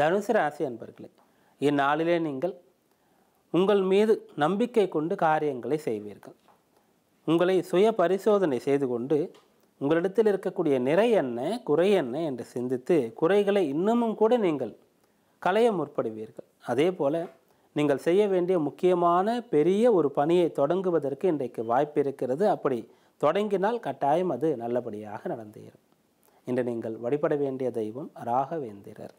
தனுசு ராசி அன்பர்களே இந்நாளிலே நீங்கள் உங்கள் மீது நம்பிக்கை கொண்டு காரியங்களை செய்வீர்கள் உங்களை சுய பரிசோதனை செய்து கொண்டு உங்களிடத்தில் இருக்கக்கூடிய நிறை என்ன குறை என்ன என்று சிந்தித்து குறைகளை இன்னமும் கூட நீங்கள் களைய முற்படுவீர்கள் அதே போல் நீங்கள் செய்ய வேண்டிய முக்கியமான பெரிய ஒரு பணியை தொடங்குவதற்கு இன்றைக்கு வாய்ப்பு இருக்கிறது அப்படி தொடங்கினால் கட்டாயம் அது நல்லபடியாக நடந்தேறும் இன்று நீங்கள் வழிபட வேண்டிய தெய்வம் ராகவேந்திரர்